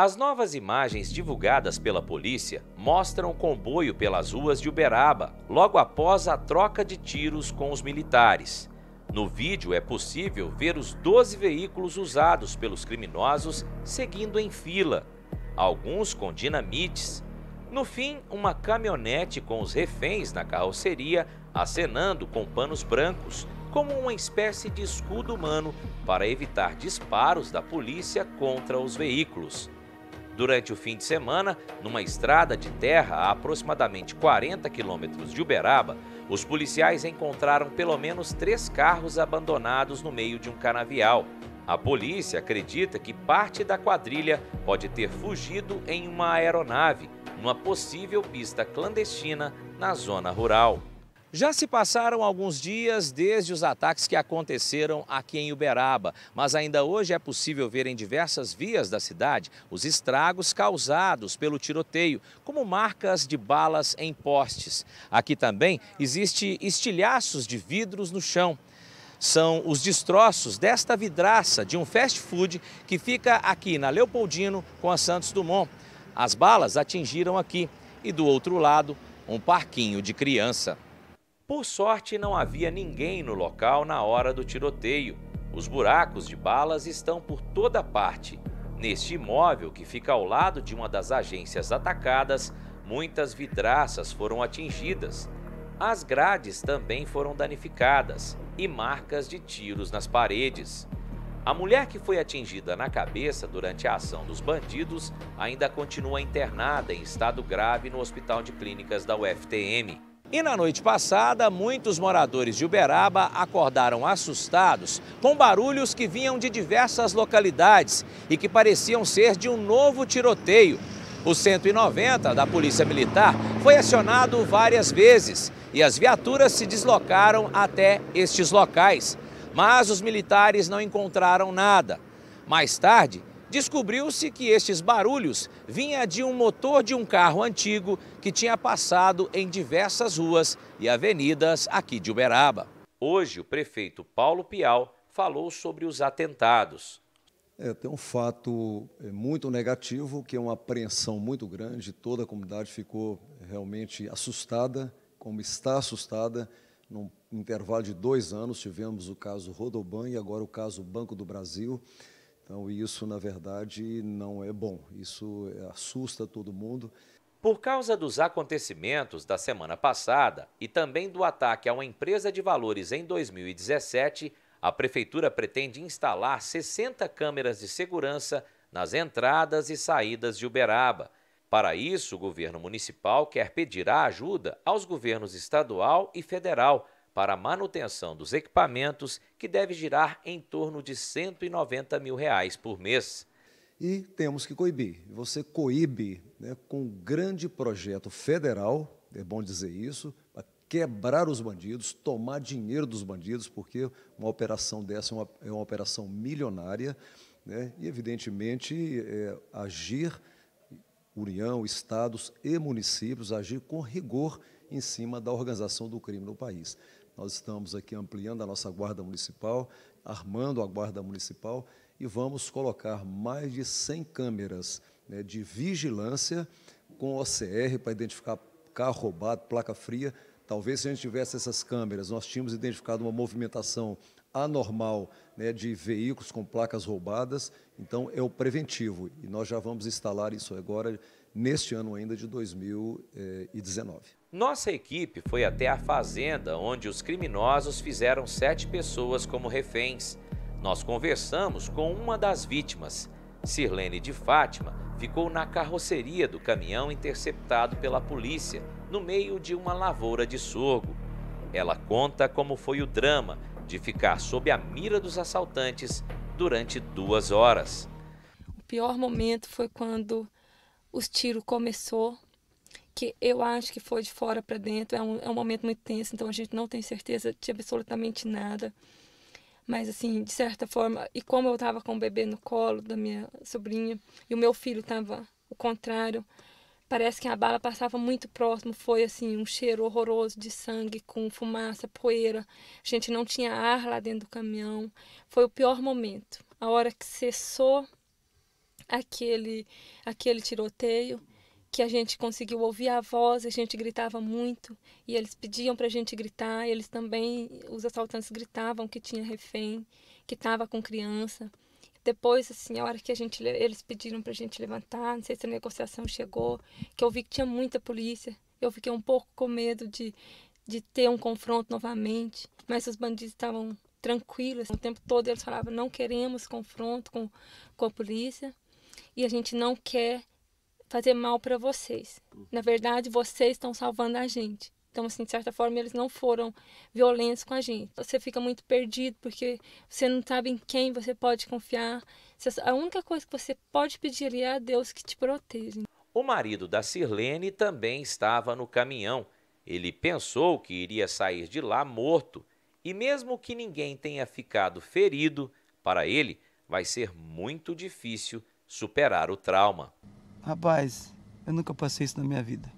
As novas imagens divulgadas pela polícia mostram o comboio pelas ruas de Uberaba, logo após a troca de tiros com os militares. No vídeo é possível ver os 12 veículos usados pelos criminosos seguindo em fila, alguns com dinamites. No fim, uma caminhonete com os reféns na carroceria acenando com panos brancos, como uma espécie de escudo humano para evitar disparos da polícia contra os veículos. Durante o fim de semana, numa estrada de terra a aproximadamente 40 quilômetros de Uberaba, os policiais encontraram pelo menos três carros abandonados no meio de um canavial. A polícia acredita que parte da quadrilha pode ter fugido em uma aeronave, numa possível pista clandestina na zona rural. Já se passaram alguns dias desde os ataques que aconteceram aqui em Uberaba, mas ainda hoje é possível ver em diversas vias da cidade os estragos causados pelo tiroteio, como marcas de balas em postes. Aqui também existe estilhaços de vidros no chão. São os destroços desta vidraça de um fast food que fica aqui na Leopoldino com a Santos Dumont. As balas atingiram aqui e do outro lado, um parquinho de criança. Por sorte, não havia ninguém no local na hora do tiroteio. Os buracos de balas estão por toda parte. Neste imóvel, que fica ao lado de uma das agências atacadas, muitas vidraças foram atingidas. As grades também foram danificadas e marcas de tiros nas paredes. A mulher que foi atingida na cabeça durante a ação dos bandidos ainda continua internada em estado grave no Hospital de Clínicas da UFTM. E na noite passada, muitos moradores de Uberaba acordaram assustados com barulhos que vinham de diversas localidades e que pareciam ser de um novo tiroteio. O 190 da Polícia Militar foi acionado várias vezes e as viaturas se deslocaram até estes locais. Mas os militares não encontraram nada. Mais tarde, Descobriu-se que estes barulhos vinha de um motor de um carro antigo que tinha passado em diversas ruas e avenidas aqui de Uberaba. Hoje, o prefeito Paulo Pial falou sobre os atentados. É, tem um fato é, muito negativo, que é uma apreensão muito grande, toda a comunidade ficou é, realmente assustada, como está assustada. Num intervalo de dois anos, tivemos o caso Rodoban e agora o caso Banco do Brasil. Então, isso, na verdade, não é bom. Isso é, assusta todo mundo. Por causa dos acontecimentos da semana passada e também do ataque a uma empresa de valores em 2017, a Prefeitura pretende instalar 60 câmeras de segurança nas entradas e saídas de Uberaba. Para isso, o governo municipal quer pedir a ajuda aos governos estadual e federal para a manutenção dos equipamentos, que deve girar em torno de 190 mil reais por mês. E temos que coibir. Você coíbe né, com um grande projeto federal, é bom dizer isso, para quebrar os bandidos, tomar dinheiro dos bandidos, porque uma operação dessa é uma, é uma operação milionária, né, e evidentemente é, agir União, estados e municípios agir com rigor em cima da organização do crime no país. Nós estamos aqui ampliando a nossa guarda municipal, armando a guarda municipal e vamos colocar mais de 100 câmeras né, de vigilância com OCR para identificar carro roubado, placa fria. Talvez se a gente tivesse essas câmeras, nós tínhamos identificado uma movimentação anormal né, de veículos com placas roubadas. Então, é o preventivo. E nós já vamos instalar isso agora, neste ano ainda de 2019. Nossa equipe foi até a fazenda, onde os criminosos fizeram sete pessoas como reféns. Nós conversamos com uma das vítimas. Sirlene de Fátima ficou na carroceria do caminhão interceptado pela polícia, no meio de uma lavoura de sorgo. Ela conta como foi o drama de ficar sob a mira dos assaltantes durante duas horas. O pior momento foi quando os tiros começou, que eu acho que foi de fora para dentro. É um, é um momento muito tenso, então a gente não tem certeza de absolutamente nada. Mas, assim, de certa forma, e como eu estava com o bebê no colo da minha sobrinha, e o meu filho estava o contrário, Parece que a bala passava muito próximo, foi assim, um cheiro horroroso de sangue, com fumaça, poeira. A gente não tinha ar lá dentro do caminhão. Foi o pior momento. A hora que cessou aquele, aquele tiroteio, que a gente conseguiu ouvir a voz, a gente gritava muito, e eles pediam para a gente gritar, eles também, os assaltantes gritavam que tinha refém, que estava com criança. Depois, assim, a hora que a gente, eles pediram pra gente levantar, não sei se a negociação chegou, que eu vi que tinha muita polícia. Eu fiquei um pouco com medo de, de ter um confronto novamente, mas os bandidos estavam tranquilos. O tempo todo eles falavam: não queremos confronto com, com a polícia e a gente não quer fazer mal para vocês. Na verdade, vocês estão salvando a gente. Então, assim, de certa forma, eles não foram violentos com a gente. Você fica muito perdido porque você não sabe em quem você pode confiar. A única coisa que você pode pedir ali é a Deus que te proteja. O marido da Sirlene também estava no caminhão. Ele pensou que iria sair de lá morto. E mesmo que ninguém tenha ficado ferido, para ele vai ser muito difícil superar o trauma. Rapaz, eu nunca passei isso na minha vida.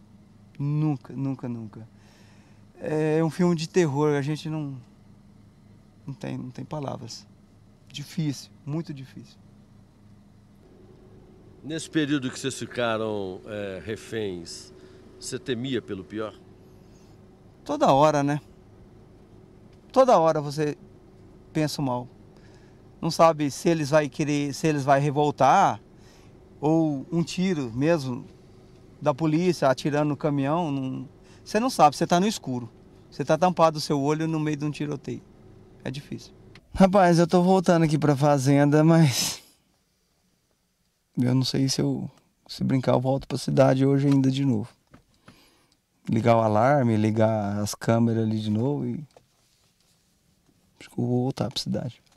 Nunca, nunca, nunca é um filme de terror, a gente não não tem, não tem palavras. Difícil, muito difícil. Nesse período que vocês ficaram é, reféns, você temia pelo pior? Toda hora, né? Toda hora você pensa mal. Não sabe se eles vai querer, se eles vai revoltar ou um tiro mesmo da polícia atirando no caminhão, não você não sabe, você está no escuro. Você está tampado o seu olho no meio de um tiroteio. É difícil. Rapaz, eu estou voltando aqui para a fazenda, mas. Eu não sei se eu. Se brincar, eu volto para a cidade hoje ainda de novo. Ligar o alarme, ligar as câmeras ali de novo e. Acho que eu vou voltar para a cidade.